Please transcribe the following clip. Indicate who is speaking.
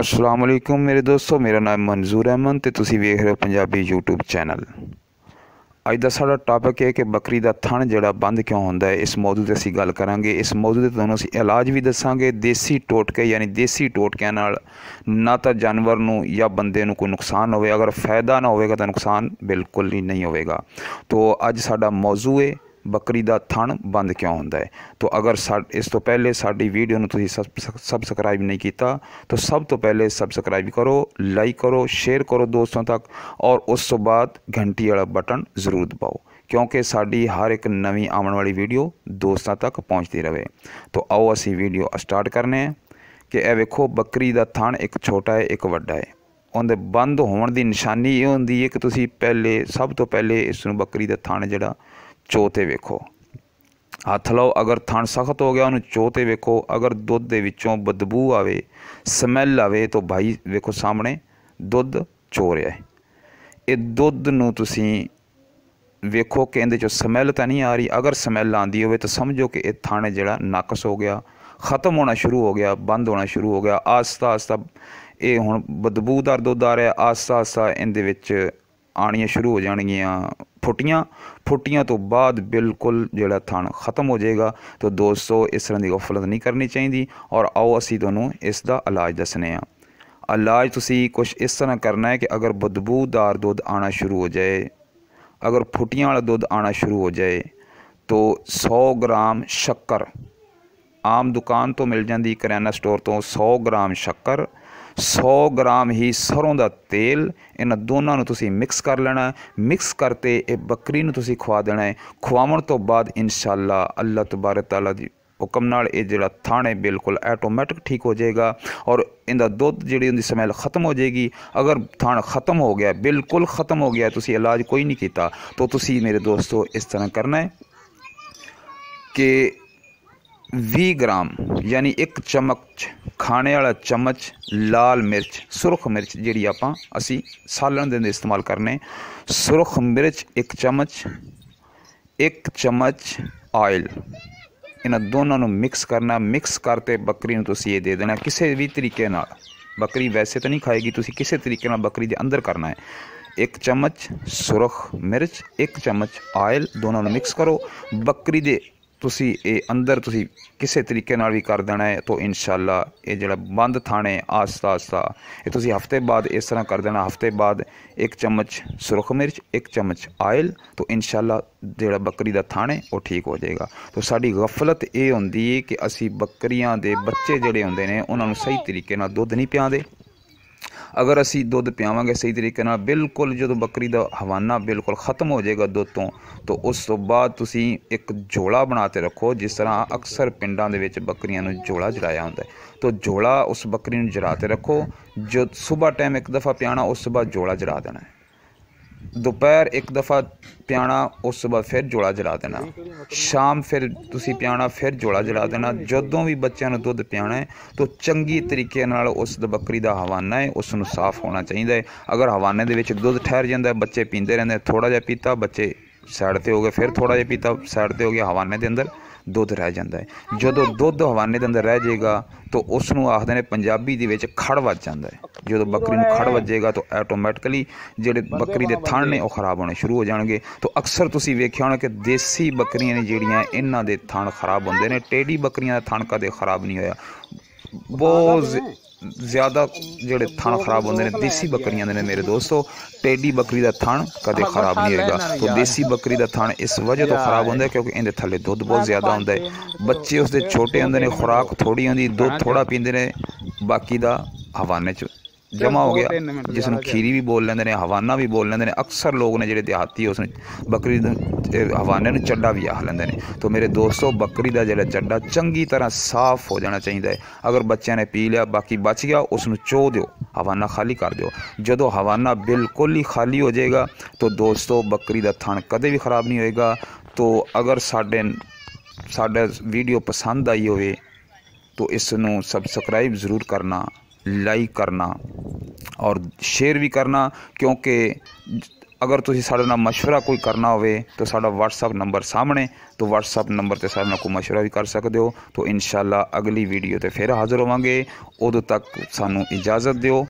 Speaker 1: ਅਸਲਾਮ ਅਲੈਕੁਮ ਮੇਰੇ ਦੋਸਤੋ ਮੇਰਾ ਨਾਮ ਮਨਜ਼ੂਰ ਅਹਿਮਦ ਤੇ ਤੁਸੀਂ ਵੇਖ ਰਹੇ ਹੋ ਪੰਜਾਬੀ YouTube ਚੈਨਲ ਅੱਜ ਦਾ ਸਾਡਾ ਟਾਪਿਕ ਹੈ ਕਿ ਬੱਕਰੀ ਦਾ ਥਣ ਜਿਹੜਾ ਬੰਦ ਕਿਉਂ ਹੁੰਦਾ ਹੈ ਇਸ ਮੌਜੂ ਤੇ ਅਸੀਂ ਗੱਲ ਕਰਾਂਗੇ ਇਸ ਮੌਜੂ ਤੇ ਤੁਹਾਨੂੰ ਅਸੀਂ ਇਲਾਜ ਵੀ ਦੱਸਾਂਗੇ ਦੇਸੀ ਟੋਟਕੇ ਯਾਨੀ ਦੇਸੀ ਟੋਟਕਿਆਂ ਨਾਲ ਨਾ ਤਾਂ ਜਾਨਵਰ ਨੂੰ ਜਾਂ ਬੰਦੇ ਨੂੰ ਕੋਈ ਨੁਕਸਾਨ ਹੋਵੇ ਅਗਰ ਫਾਇਦਾ ਨਾ ਹੋਵੇਗਾ ਤਾਂ ਨੁਕਸਾਨ ਬਿਲਕੁਲ ਨਹੀਂ ਹੋਵੇਗਾ ਤੋਂ ਅੱਜ ਸਾਡਾ ਮੌਜੂ ਹੈ ਬੱਕਰੀ ਦਾ ਥਣ ਬੰਦ ਕਿਉਂ ਹੁੰਦਾ ਹੈ ਤੋਂ ਅਗਰ ਇਸ ਤੋਂ ਪਹਿਲੇ ਸਾਡੀ ਵੀਡੀਓ ਨੂੰ ਤੁਸੀਂ ਸਬਸਕ੍ਰਾਈਬ ਨਹੀਂ ਕੀਤਾ ਤਾਂ ਸਭ ਤੋਂ ਪਹਿਲੇ ਸਬਸਕ੍ਰਾਈਬ ਕਰੋ ਲਾਈਕ ਕਰੋ ਸ਼ੇਅਰ ਕਰੋ ਦੋਸਤਾਂ ਤੱਕ ਔਰ ਉਸ ਤੋਂ ਬਾਅਦ ਘੰਟੀ ਵਾਲਾ ਬਟਨ ਜ਼ਰੂਰ ਦਬਾਓ ਕਿਉਂਕਿ ਸਾਡੀ ਹਰ ਇੱਕ ਨਵੀਂ ਆਉਣ ਵਾਲੀ ਵੀਡੀਓ ਦੋਸਤਾਂ ਤੱਕ ਪਹੁੰਚਦੀ ਰਹੇ ਤੋਂ ਆਓ ਅਸੀਂ ਵੀਡੀਓ ਸਟਾਰਟ ਕਰਨੇ ਹੈ ਕਿ ਇਹ ਵੇਖੋ ਬੱਕਰੀ ਦਾ ਥਣ ਇੱਕ ਛੋਟਾ ਹੈ ਇੱਕ ਵੱਡਾ ਹੈ ਉਹਦੇ ਬੰਦ ਹੋਣ ਦੀ ਨਿਸ਼ਾਨੀ ਇਹ ਹੁੰਦੀ ਹੈ ਕਿ ਤੁਸੀਂ ਪਹਿਲੇ ਸਭ ਤੋਂ ਪਹਿਲੇ ਇਸ ਨੂੰ ਬੱਕਰੀ ਦਾ ਥਣ ਜਿਹੜਾ ਚੋਤੇ ਵੇਖੋ ਹੱਥ ਲਾਓ ਅਗਰ ਥਣ ਸਖਤ ਹੋ ਗਿਆ ਉਹਨੂੰ ਚੋਤੇ ਵੇਖੋ ਅਗਰ ਦੁੱਧ ਦੇ ਵਿੱਚੋਂ ਬਦਬੂ ਆਵੇ ਸਮੈਲ ਆਵੇ ਤਾਂ ਭਾਈ ਵੇਖੋ ਸਾਹਮਣੇ ਦੁੱਧ ਚੋਰਿਆ ਰਿਹਾ ਹੈ ਇਹ ਦੁੱਧ ਨੂੰ ਤੁਸੀਂ ਵੇਖੋ ਕਿ ਇਹਦੇ ਚੋਂ ਸਮੈਲ ਤਾਂ ਨਹੀਂ ਆ ਰਹੀ ਅਗਰ ਸਮੈਲ ਆਂਦੀ ਹੋਵੇ ਤਾਂ ਸਮਝੋ ਕਿ ਇਹ ਥਣ ਜਿਹੜਾ ਨਕਸ ਹੋ ਗਿਆ ਖਤਮ ਹੋਣਾ ਸ਼ੁਰੂ ਹੋ ਗਿਆ ਬੰਦ ਹੋਣਾ ਸ਼ੁਰੂ ਹੋ ਗਿਆ ਆਸਤਾ ਆਸਤਾ ਇਹ ਹੁਣ ਬਦਬੂਦਾਰ ਦੁੱਧ ਆ ਰਿਹਾ ਆਸਤਾ ਆਸਤਾ ਇਹਦੇ ਵਿੱਚ ਆਣੀਆਂ ਸ਼ੁਰੂ ਹੋ ਜਾਣਗੀਆਂ फुटिया फुटिया तो बाद बिल्कुल जोड़ा थान खत्म हो जाएगा तो दोस्तों इस तरह की गफलत नहीं करनी चाहिए और आओ असी थोनों इसका इलाज दसने इलाज तुम्हें कुछ इस तरह करना है कि अगर बदबूदार दुध आना शुरू हो जाए अगर फुटिया वाला दुध आना शुरू हो जाए तो सौ ग्राम शक्कर आम दुकान तो मिल जाती करियाना स्टोर तो सौ ग्राम शक्कर 100 ਗ੍ਰਾਮ ਹੀ ਸਰੋਂ ਦਾ ਤੇਲ ਇਹਨਾਂ ਦੋਨਾਂ ਨੂੰ ਤੁਸੀਂ ਮਿਕਸ ਕਰ ਲੈਣਾ ਮਿਕਸ ਕਰਤੇ ਇਹ ਬੱਕਰੀ ਨੂੰ ਤੁਸੀਂ ਖਵਾ ਦੇਣਾ ਹੈ ਖਵਾਉਣ ਤੋਂ ਬਾਅਦ ਇਨਸ਼ਾਅੱਲਾ ਅੱਲਾਹ ਤਬਾਰਕ ਤਾਲਾ ਦੀ ਹੁਕਮ ਨਾਲ ਇਹ ਜਿਹੜਾ ਥਾਣੇ ਬਿਲਕੁਲ ਆਟੋਮੈਟਿਕ ਠੀਕ ਹੋ ਜਾਏਗਾ ਔਰ ਇਹਦਾ ਦੁੱਧ ਜਿਹੜੀ ਉਹਦੀ ਸਮੈਲ ਖਤਮ ਹੋ ਜਾਏਗੀ ਅਗਰ ਥਾਣ ਖਤਮ ਹੋ ਗਿਆ ਬਿਲਕੁਲ ਖਤਮ ਹੋ ਗਿਆ ਤੁਸੀਂ ਇਲਾਜ ਕੋਈ ਨਹੀਂ ਕੀਤਾ ਤਾਂ ਤੁਸੀਂ ਮੇਰੇ ਦੋਸਤੋ ਇਸ ਤਰ੍ਹਾਂ ਕਰਨਾ ਹੈ कि 20 ग्राम यानी एक चम्मच ਖਾਣੇ ਵਾਲਾ ਚਮਚ ਲਾਲ ਮਿਰਚ ਸੁਰਖ ਮਿਰਚ ਜਿਹੜੀ ਆਪਾਂ ਅਸੀਂ ਸਾਲਣ ਦੇ ਅੰਦਰ ਇਸਤੇਮਾਲ ਕਰਨੇ ਸੁਰਖ ਮਿਰਚ ਇੱਕ ਚਮਚ ਇੱਕ ਚਮਚ ਆਇਲ ਇਹਨਾਂ ਦੋਨਾਂ ਨੂੰ ਮਿਕਸ ਕਰਨਾ ਮਿਕਸ ਕਰਤੇ ਬੱਕਰੀ ਨੂੰ ਤੁਸੀਂ ਇਹ ਦੇ ਦੇਣਾ ਕਿਸੇ ਵੀ ਤਰੀਕੇ ਨਾਲ ਬੱਕਰੀ ਵੈਸੇ ਤਾਂ ਨਹੀਂ ਖਾਏਗੀ ਤੁਸੀਂ ਕਿਸੇ ਤਰੀਕੇ ਨਾਲ ਬੱਕਰੀ ਦੇ ਅੰਦਰ ਕਰਨਾ ਹੈ ਇੱਕ ਚਮਚ ਸੁਰਖ ਮਿਰਚ ਇੱਕ ਚਮਚ ਆਇਲ ਦੋਨਾਂ ਨੂੰ ਮਿਕਸ ਕਰੋ ਬੱਕਰੀ ਦੇ ਤੁਸੀਂ ਇਹ ਅੰਦਰ ਤੁਸੀਂ ਕਿਸੇ ਤਰੀਕੇ ਨਾਲ ਵੀ ਕਰ ਦੇਣਾ ਹੈ ਤਾਂ ਇਨਸ਼ਾਅੱਲਾ ਇਹ ਜਿਹੜਾ ਬੰਦ ਥਾਣੇ ਆਸਤਾ ਆਸਤਾ ਇਹ ਤੁਸੀਂ ਹਫਤੇ ਬਾਅਦ ਇਸ ਤਰ੍ਹਾਂ ਕਰ ਦੇਣਾ ਹਫਤੇ ਬਾਅਦ ਇੱਕ ਚਮਚ ਸੁਰਖ ਮਿਰਚ ਇੱਕ ਚਮਚ ਆਇਲ ਤਾਂ ਇਨਸ਼ਾਅੱਲਾ ਜਿਹੜਾ ਬੱਕਰੀ ਦਾ ਥਾਣੇ ਉਹ ਠੀਕ ਹੋ ਜਾਏਗਾ ਤਾਂ ਸਾਡੀ ਗਫਲਤ ਇਹ ਹੁੰਦੀ ਹੈ ਕਿ ਅਸੀਂ ਬੱਕਰੀਆਂ ਦੇ ਬੱਚੇ ਜਿਹੜੇ ਹੁੰਦੇ ਨੇ ਉਹਨਾਂ ਨੂੰ ਸਹੀ ਤਰੀਕੇ ਨਾਲ ਦੁੱਧ ਨਹੀਂ ਪਿਆਉਂਦੇ ਅਗਰ ਅਸੀਂ ਦੁੱਧ ਪਿਆਵਾਂਗੇ ਸਹੀ ਤਰੀਕੇ ਨਾਲ ਬਿਲਕੁਲ ਜਦੋਂ ਬੱਕਰੀ ਦਾ ਹਵਾਨਾ ਬਿਲਕੁਲ ਖਤਮ ਹੋ ਜਾਏਗਾ ਦੁੱਧ ਤੋਂ ਤਾਂ ਉਸ ਤੋਂ ਬਾਅਦ ਤੁਸੀਂ ਇੱਕ ਝੋਲਾ ਬਣਾ ਕੇ ਰੱਖੋ ਜਿਸ ਤਰ੍ਹਾਂ ਅਕਸਰ ਪਿੰਡਾਂ ਦੇ ਵਿੱਚ ਬੱਕਰੀਆਂ ਨੂੰ ਝੋਲਾ ਜਲਾਇਆ ਹੁੰਦਾ ਹੈ ਤਾਂ ਝੋਲਾ ਉਸ ਬੱਕਰੀ ਨੂੰ ਜਰਾ ਕੇ ਰੱਖੋ ਜੋ ਸਵੇਰ ਟਾਈਮ ਇੱਕ ਦਫਾ ਪਿਆਣਾ ਉਸ ਤੋਂ ਬਾਅਦ ਝੋਲਾ ਜਰਾ ਦੇਣਾ ਹੈ ਦੁਪਹਿਰ ਇੱਕ ਦਫਾ ਪਿਆਣਾ ਉਸ ਤੋਂ ਬਾਅਦ ਫਿਰ ਜੋੜਾ ਜਲਾ ਦੇਣਾ ਸ਼ਾਮ ਫਿਰ ਤੁਸੀਂ ਪਿਆਣਾ ਫਿਰ ਜੋੜਾ ਜਲਾ ਦੇਣਾ ਜਦੋਂ ਵੀ ਬੱਚਿਆਂ ਨੂੰ ਦੁੱਧ ਪਿਆਣਾ ਹੈ ਤਾਂ ਚੰਗੀ ਤਰੀਕੇ ਨਾਲ ਉਸ ਬੱਕਰੀ ਦਾ ਹਵਾਨਾ ਹੈ ਉਸ ਨੂੰ ਸਾਫ਼ ਹੋਣਾ ਚਾਹੀਦਾ ਹੈ ਅਗਰ ਹਵਾਨੇ ਦੇ ਵਿੱਚ ਦੁੱਧ ਠਹਿਰ ਜਾਂਦਾ ਹੈ ਬੱਚੇ ਪੀਂਦੇ ਰਹਿੰਦੇ ਥੋੜਾ ਜਿਹਾ ਪੀਤਾ ਬੱਚੇ ਸਾਈਡ ਤੇ ਹੋ ਗਏ ਫਿਰ ਥੋੜਾ ਜਿਹਾ ਪੀਤਾ ਸਾਈਡ ਤੇ ਹੋ ਗਿਆ ਹਵਾਨੇ ਦੇ ਅੰਦਰ ਦੁੱਧ ਰਹਿ ਜਾਂਦਾ ਹੈ ਜਦੋਂ ਦੁੱਧ ਹਵਾਨੇ ਦੇ ਅੰਦਰ ਰਹਿ ਜਾਏਗਾ ਤਾਂ ਉਸ ਨੂੰ ਆਖਦੇ ਨੇ ਪੰਜਾਬੀ ਦੇ ਵਿੱਚ ਖੜ ਵੱਜ ਜਾਂਦਾ ਹੈ ਜਦੋਂ ਬੱਕਰੀ ਨੂੰ ਖੜ ਵੱਜੇਗਾ ਤਾਂ ਆਟੋਮੈਟਿਕਲੀ ਜਿਹੜੇ ਬੱਕਰੀ ਦੇ ਥਣ ਨੇ ਉਹ ਖਰਾਬ ਹੋਣੇ ਸ਼ੁਰੂ ਹੋ ਜਾਣਗੇ ਤਾਂ ਅਕਸਰ ਤੁਸੀਂ ਵੇਖਿਆ ਹੋਣਾ ਕਿ ਦੇਸੀ ਬੱਕਰੀਆਂ ਨੇ ਜਿਹੜੀਆਂ ਇਹਨਾਂ ਦੇ ਥਣ ਖਰਾਬ ਹੁੰਦੇ ਨੇ ਟੇਢੀ ਬੱਕਰੀਆਂ ਦਾ ਥਣ ਕਦੇ ਖਰਾਬ ਨਹੀਂ ਹੋਇਆ ਬੋਜ਼ ਜ਼ਿਆਦਾ ਜਿਹੜੇ ਥਣ ਖਰਾਬ ਹੁੰਦੇ ਨੇ ਦੇਸੀ ਬੱਕਰੀਆਂ ਦੇ ਨੇ ਮੇਰੇ ਦੋਸਤੋ ਟੇਡੀ ਬੱਕਰੀ ਦਾ ਥਣ ਕਦੇ ਖਰਾਬ ਨਹੀਂ ਹੋਏਗਾ ਤੋਂ ਦੇਸੀ ਬੱਕਰੀ ਦਾ ਥਣ ਇਸ ਵਜ੍ਹਾ ਤੋਂ ਖਰਾਬ ਹੁੰਦਾ ਕਿਉਂਕਿ ਇਹਦੇ ਥੱਲੇ ਦੁੱਧ ਬਹੁਤ ਜ਼ਿਆਦਾ ਹੁੰਦਾ ਹੈ ਬੱਚੇ ਉਸਦੇ ਛੋਟੇ ਹੁੰਦੇ ਨੇ ਖੁਰਾਕ ਥੋੜੀ ਹੁੰਦੀ ਦੁੱਧ ਥੋੜਾ ਪੀਂਦੇ ਨੇ ਬਾਕੀ ਦਾ ਹਵਾਨੇ ਚ ਜਮਾ ਹੋ ਗਿਆ ਜਿਸ ਨੂੰ ਖੀਰੀ ਵੀ ਬੋਲ ਲੈਂਦੇ ਨੇ ਹਵਾਨਾ ਵੀ ਬੋਲ ਲੈਂਦੇ ਨੇ ਅਕਸਰ ਲੋਕ ਨੇ ਜਿਹੜੇ ਦਿਹਾਤੀ ਉਸ ਨੂੰ ਬੱਕਰੀ ਹਵਾਨੇ ਨੂੰ ਚੱਡਾ ਵੀ ਆਖ ਲੈਂਦੇ ਨੇ ਤੋਂ ਮੇਰੇ ਦੋਸਤੋ ਬੱਕਰੀ ਦਾ ਜਿਹੜਾ ਚੱਡਾ ਚੰਗੀ ਤਰ੍ਹਾਂ ਸਾਫ਼ ਹੋ ਜਾਣਾ ਚਾਹੀਦਾ ਹੈ ਅਗਰ ਬੱਚਿਆਂ ਨੇ ਪੀ ਲਿਆ ਬਾਕੀ ਬਚ ਗਿਆ ਉਸ ਨੂੰ ਚੋ ਦਿਓ ਹਵਾਨਾ ਖਾਲੀ ਕਰ ਦਿਓ ਜਦੋਂ ਹਵਾਨਾ ਬਿਲਕੁਲ ਹੀ ਖਾਲੀ ਹੋ ਜਾਏਗਾ ਤਾਂ ਦੋਸਤੋ ਬੱਕਰੀ ਦਾ ਥਣ ਕਦੇ ਵੀ ਖਰਾਬ ਨਹੀਂ ਹੋਏਗਾ ਤੋਂ ਅਗਰ ਸਾਡੇ ਸਾਡਾ ਵੀਡੀਓ ਪਸੰਦ ਆਈ ਹੋਵੇ तो इस सबसक्राइब जरूर करना ਲਾਈਕ ਕਰਨਾ ਔਰ ਸ਼ੇਅਰ ਵੀ ਕਰਨਾ ਕਿਉਂਕਿ ਅਗਰ ਤੁਸੀਂ ਸਾਡੇ ਨਾਲ مشورہ ਕੋਈ ਕਰਨਾ ਹੋਵੇ ਤਾਂ ਸਾਡਾ WhatsApp ਨੰਬਰ ਸਾਹਮਣੇ ਤੋਂ WhatsApp ਨੰਬਰ ਤੇ ਸਾਡੇ ਨਾਲ ਕੋਈ مشورہ ਵੀ ਕਰ ਸਕਦੇ ਹੋ ਤਾਂ ਇਨਸ਼ਾਅੱਲਾ ਅਗਲੀ ਵੀਡੀਓ ਤੇ ਫਿਰ ਹਾਜ਼ਰ ਹੋਵਾਂਗੇ ਉਦੋਂ ਤੱਕ ਸਾਨੂੰ ਇਜਾਜ਼ਤ ਦਿਓ